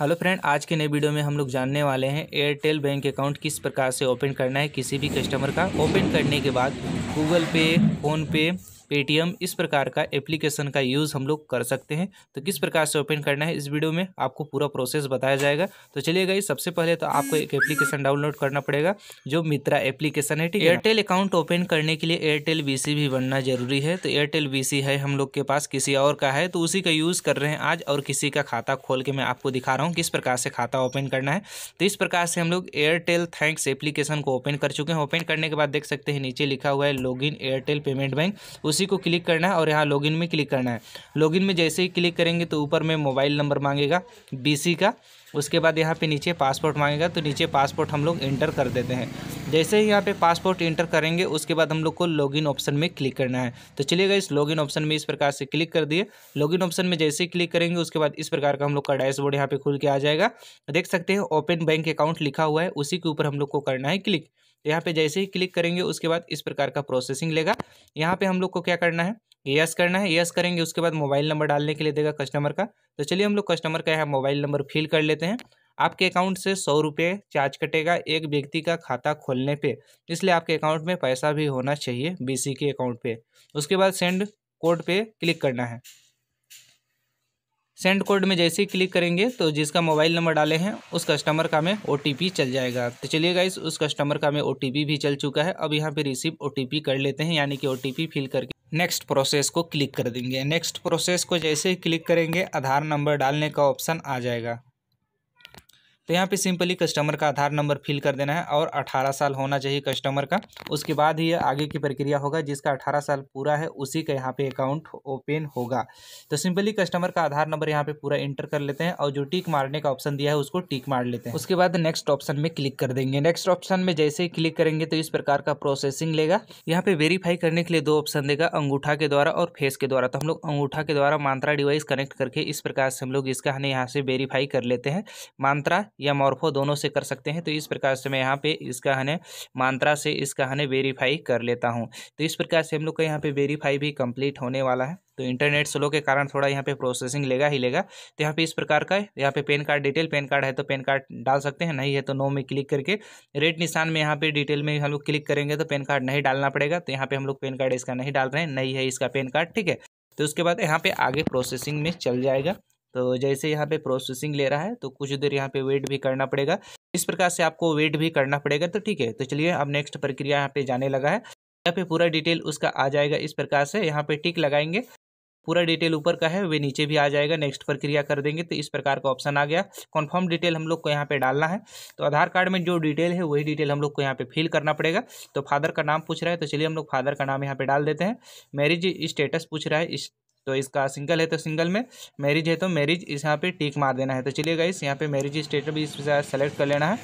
hello friend आज के नए वीडियो में हम लोग जानने वाले हैं एयरटेल बैंक अकाउंट किस प्रकार से ओपन करना है किसी भी कस्टमर का ओपन करने के बाद गूगल पे फ़ोन पे पेटीएम इस प्रकार का एप्लीकेशन का यूज़ हम लोग कर सकते हैं तो किस प्रकार से ओपन करना है इस वीडियो में आपको पूरा प्रोसेस बताया जाएगा तो चलिए गई सबसे पहले तो आपको एक एप्लीकेशन डाउनलोड करना पड़ेगा जो मित्रा एप्लीकेशन है ठीक है एयरटेल अकाउंट ओपन करने के लिए एयरटेल वी भी बनना जरूरी है तो एयरटेल वी है हम लोग के पास किसी और का है तो उसी का यूज़ कर रहे हैं आज और किसी का खाता खोल के मैं आपको दिखा रहा हूँ किस प्रकार से खाता ओपन करना है तो इस प्रकार से हम लोग एयरटेल थैंक्स एप्लीकेशन को ओपन कर चुके हैं ओपन करने के बाद देख सकते हैं नीचे लिखा हुआ है log in Airtel payment bank उस उसी को क्लिक करना है और यहाँ लॉगिन में क्लिक करना है लॉगिन में जैसे ही क्लिक करेंगे तो ऊपर में मोबाइल नंबर मांगेगा बीसी का उसके बाद यहाँ पे नीचे पासपोर्ट मांगेगा तो नीचे पासपोर्ट हम लोग इंटर कर देते हैं जैसे ही यहाँ पे पासपोर्ट इंटर करेंगे उसके बाद हम लोग को लॉगिन ऑप्शन में क्लिक करना है तो चलिएगा इस लॉगिन ऑप्शन में इस प्रकार से क्लिक कर दिए लॉगिन ऑप्शन में जैसे ही क्लिक करेंगे उसके बाद इस प्रकार का हम लोग का डैशबोर्ड यहाँ पे खुल के आ जाएगा देख सकते हैं ओपन बैंक अकाउंट लिखा हुआ है उसी के ऊपर हम लोग को करना है क्लिक यहाँ पे जैसे ही क्लिक करेंगे उसके बाद इस प्रकार का प्रोसेसिंग लेगा यहाँ पे हम लोग को क्या करना है यस करना है यस करेंगे उसके बाद मोबाइल नंबर डालने के लिए देगा कस्टमर का तो चलिए हम लोग कस्टमर का यहाँ मोबाइल नंबर फिल कर लेते हैं आपके अकाउंट से सौ रुपये चार्ज कटेगा एक व्यक्ति का खाता खोलने पे इसलिए आपके अकाउंट में पैसा भी होना चाहिए बीसी के अकाउंट पे उसके बाद सेंड कोड पे क्लिक करना है सेंड कोड में जैसे ही क्लिक करेंगे तो जिसका मोबाइल नंबर डाले हैं उस कस्टमर का में ओ चल जाएगा तो चलिए गाइस उस कस्टमर का में ओ भी चल चुका है अब यहाँ पे रिसीव ओ कर लेते हैं यानी कि ओ फिल करके नेक्स्ट प्रोसेस को क्लिक कर देंगे नेक्स्ट प्रोसेस को जैसे ही क्लिक करेंगे आधार नंबर डालने का ऑप्शन आ जाएगा तो यहाँ पे सिंपली कस्टमर का आधार नंबर फिल कर देना है और 18 साल होना चाहिए कस्टमर का उसके बाद ही आगे की प्रक्रिया होगा जिसका 18 साल पूरा है उसी का यहाँ पे अकाउंट ओपन होगा तो सिंपली कस्टमर का आधार नंबर यहाँ पे पूरा इंटर कर लेते हैं और जो टिक मारने का ऑप्शन दिया है उसको टिक मार लेते हैं उसके बाद नेक्स्ट ऑप्शन में क्लिक कर देंगे नेक्स्ट ऑप्शन में जैसे ही क्लिक करेंगे तो इस प्रकार का प्रोसेसिंग लेगा यहाँ पे वेरीफाई करने के लिए दो ऑप्शन देगा अंगूठा के द्वारा और फेस के द्वारा तो हम लोग अंगूठा के द्वारा मांत्रा डिवाइस कनेक्ट करके इस प्रकार से हम लोग इसका हमें यहाँ से वेरीफाई कर लेते हैं मांत्रा या मॉर्फो दोनों से कर सकते हैं तो इस प्रकार से मैं यहाँ पे इसका हने मात्रा से इसका हने वेरीफाई कर लेता हूँ तो इस प्रकार से हम लोग का यहाँ पे वेरीफाई भी कंप्लीट होने वाला है तो इंटरनेट स्लो के कारण थोड़ा यहाँ पे प्रोसेसिंग लेगा ही लेगा तो यहाँ पे इस प्रकार का यहाँ पे PAN card detail PAN card है तो पेन कार्ड डाल सकते हैं नहीं है तो नो में क्लिक करके रेड निशान में यहाँ पे डिटेल में हम लोग क्लिक करेंगे तो पेन कार्ड नहीं डालना पड़ेगा तो यहाँ पे हम लोग पेन कार्ड इसका नहीं डाल रहे हैं नहीं है इसका पेन कार्ड ठीक है तो उसके बाद यहाँ पे आगे प्रोसेसिंग में चल जाएगा तो जैसे यहाँ पे प्रोसेसिंग ले रहा है तो कुछ देर यहाँ पे वेट भी करना पड़ेगा इस प्रकार से आपको वेट भी करना पड़ेगा तो ठीक है तो चलिए अब नेक्स्ट प्रक्रिया यहाँ पे जाने लगा है यहाँ पे पूरा डिटेल उसका आ जाएगा इस प्रकार से यहाँ पे टिक लगाएंगे पूरा डिटेल ऊपर का है वे नीचे भी आ जाएगा नेक्स्ट प्रक्रिया कर देंगे तो इस प्रकार का ऑप्शन आ गया कन्फर्म डिटेल हम लोग को यहाँ पे डालना है तो आधार कार्ड में जो डिटेल है वही डिटेल हम लोग को यहाँ पे फिल करना पड़ेगा तो फादर का नाम पूछ रहा है तो चलिए हम लोग फादर का नाम यहाँ पे डाल देते हैं मैरिज स्टेटस पूछ रहा है तो इसका सिंगल है तो सिंगल में मैरिज है तो मैरिज इस यहाँ पे टिक मार देना है तो चलिए गाइस यहाँ पे मैरिज स्टेट भी इस सेलेक्ट कर लेना है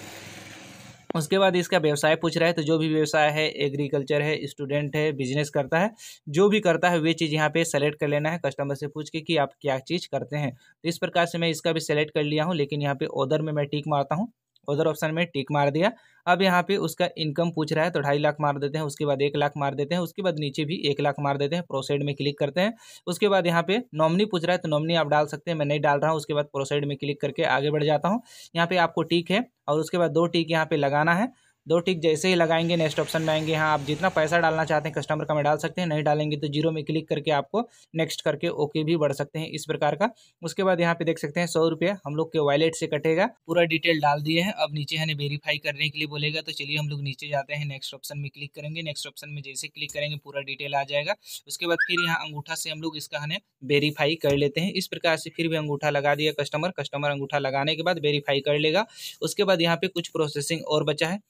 उसके बाद इसका व्यवसाय पूछ रहा है तो जो भी व्यवसाय है एग्रीकल्चर है स्टूडेंट है बिजनेस करता है जो भी करता है वे चीज़ यहाँ पे सेलेक्ट कर लेना है कस्टमर से पूछ के कि आप क्या चीज़ करते हैं तो इस प्रकार से मैं इसका भी सेलेक्ट कर लिया हूँ लेकिन यहाँ पे ओदर में मैं टिक मारता हूँ उधर ऑप्शन में टिक मार दिया अब यहाँ पे उसका इनकम पूछ रहा है तो ढाई लाख मार देते हैं उसके बाद एक लाख मार देते हैं उसके बाद नीचे भी एक लाख मार देते हैं प्रोसाइड में क्लिक करते हैं उसके बाद यहाँ पे नॉमनी पूछ रहा है तो नॉमनी आप डाल सकते हैं मैं नहीं डाल रहा हूँ उसके बाद प्रोसाइड में क्लिक करके आगे बढ़ जाता हूँ यहाँ पे आपको टिक है और उसके बाद दो टिक यहाँ पे लगाना है दो टिक जैसे ही लगाएंगे नेक्स्ट ऑप्शन में आएंगे यहाँ आप जितना पैसा डालना चाहते हैं कस्टमर का में डाल सकते हैं नहीं डालेंगे तो जीरो में क्लिक करके आपको नेक्स्ट करके ओके भी बढ़ सकते हैं इस प्रकार का उसके बाद यहाँ पे देख सकते हैं सौ रुपये हम लोग के वॉलेट से कटेगा पूरा डिटेल डाल दिए हैं अब नीचे हमें वेरीफाई करने के लिए बोलेगा तो चलिए हम लोग नीचे जाते हैं नेक्स्ट ऑप्शन में क्लिक करेंगे नेक्स्ट ऑप्शन में जैसे क्लिक करेंगे पूरा डिटेल आ जाएगा उसके बाद फिर यहाँ अंगूठा से हम लोग इसका हमें वेरीफाई कर लेते हैं इस प्रकार से फिर भी अंगूठा लगा दिया कस्टमर कस्टमर अंगूठा लगाने के बाद वेरीफाई कर लेगा उसके बाद यहाँ पे कुछ प्रोसेसिंग और बचा है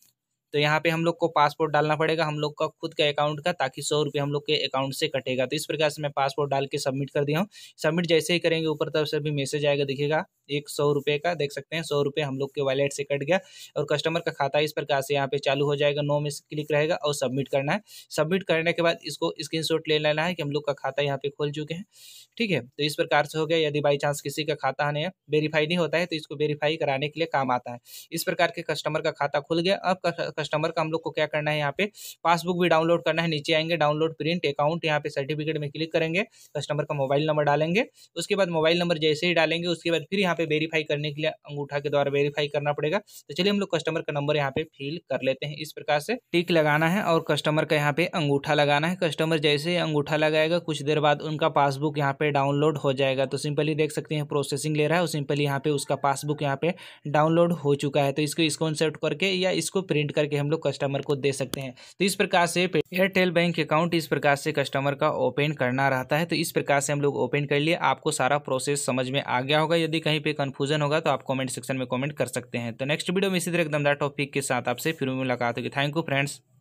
तो यहाँ पे हम लोग को पासपोर्ट डालना पड़ेगा हम लोग का खुद का अकाउंट का ताकि सौ रुपये हम लोग के अकाउंट से कटेगा तो इस प्रकार से मैं पासपोर्ट डाल के सबमिट कर दिया हूँ सबमिट जैसे ही करेंगे ऊपर तरफ से भी मैसेज आएगा दिखेगा एक सौ रुपये का देख सकते हैं सौ रुपये हम लोग के वॉलेट से कट गया और कस्टमर का खाता इस प्रकार से यहाँ पे चालू हो जाएगा नो में क्लिक रहेगा और सबमिट करना है सबमिट करने के बाद इसको स्क्रीन ले लेना है कि हम लोग का खाता यहाँ पे खोल चुके हैं ठीक है तो इस प्रकार से हो गया यदि बाई चांस किसी का खाता है वेरीफाई नहीं होता है तो इसको वेरीफाई कराने के लिए काम आता है इस प्रकार के कस्टमर का खाता खुल गया अब कस्टमर का हम लोग को क्या करना है यहाँ पे पासबुक भी डाउनलोड करना है नीचे आएंगे डाउनलोड प्रिंट अकाउंट यहाँ पे सर्टिफिकेट में क्लिक करेंगे कस्टमर का मोबाइल नंबर डालेंगे उसके बाद मोबाइल नंबर जैसे ही डालेंगे उसके बाद फिर यहाँ पे वेरीफाई करने के लिए अंगूठा के द्वारा वेरीफाई करना पड़ेगा तो चलिए हम लोग कस्टमर का नंबर यहाँ पे फिल कर लेते हैं इस प्रकार से टिक लगाना है और कस्टमर का यहाँ पे अंगूठा लगाना है कस्टमर जैसे ही अंगूठा लगाएगा कुछ देर बाद उनका पासबुक यहाँ पे डाउनलोड हो जाएगा तो सिंपली देख सकते हैं प्रोसेसिंग ले रहा है और सिंपली यहाँ पे उसका पासबुक यहाँ पे डाउनलोड हो चुका है तो इसको इस कॉन्सेप्ट करके या इसको प्रिंट करके करके हम लोग कस्टमर को दे सकते हैं तो इस प्रकार से एयरटेल बैंक अकाउंट इस प्रकार से कस्टमर का ओपन करना रहता है तो इस प्रकार से हम लोग ओपन कर लिए आपको सारा प्रोसेस समझ में आ गया होगा यदि कहीं पर कन्फ्यूजन होगा तो आप कॉमेंट सेक्शन में कॉमेंट कर सकते हैं तो नेक्स्ट वीडियो में इसी तरह दमदार टॉपिक के साथ आपसे फिर मुलाकात होगी थैंक यू फ्रेंड्स